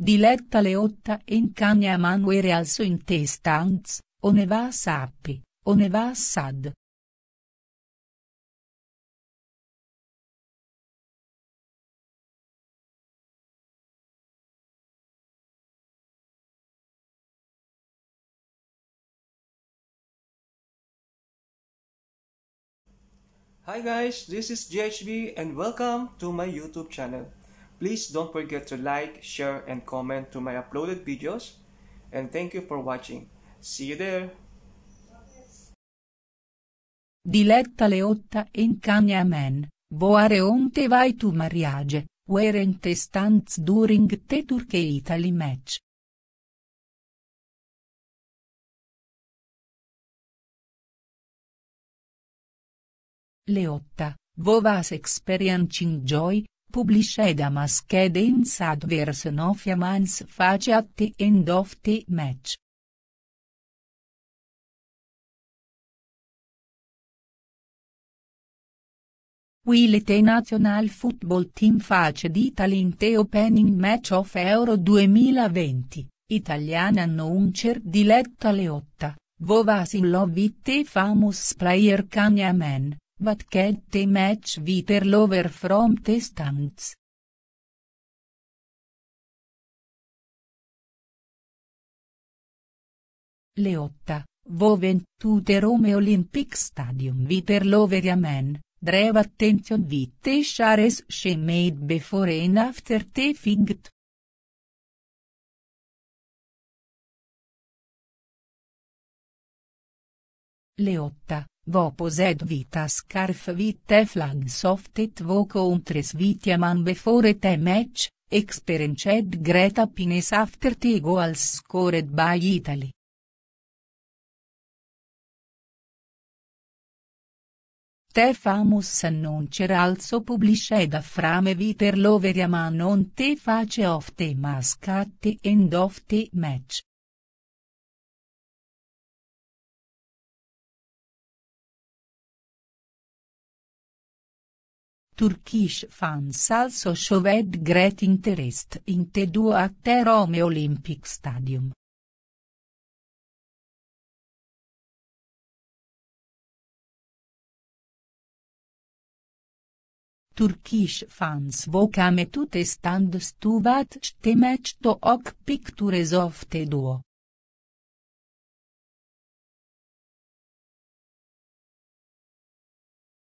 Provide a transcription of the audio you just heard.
Diletta Leotta incagna a Manuere al suo intestanz, Oneva ne va Sappi, o ne Sad. Hi guys, this is GHB and welcome to my YouTube channel. Please don't forget to like, share, and comment to my uploaded videos. And thank you for watching. See you there! Diletta Leotta in Canyamen, Boareonte vai tu mariage, Werente stands during te Turkey Italy match. Leotta, Vovas experiencing joy, Publicedama schedenza adverse no fiammans face at the end of the match. Wilete National Football Team face the opening match of Euro 2020, italiana announcer di Letta Leotta, Vovasin love it famous player Kanyaman. But can't they match Viter Lover from the stands? Leotta, Voventute Rome Olympic Stadium Viter Lover Amen, Drev attention with the shares she made before and after the fight. Leotta, Vo possed vita scarf vit te flag softet vo contres man before te match, experienced greta pines after te goals scored by Italy. Te famous annuncer also published da frame viter ma non te face of te mascate end of te match. Turkish fans also showed great interest in the duo at the Rome Olympic Stadium. Turkish fans vocame tutte stand to watch the match to ok pictures of the duo.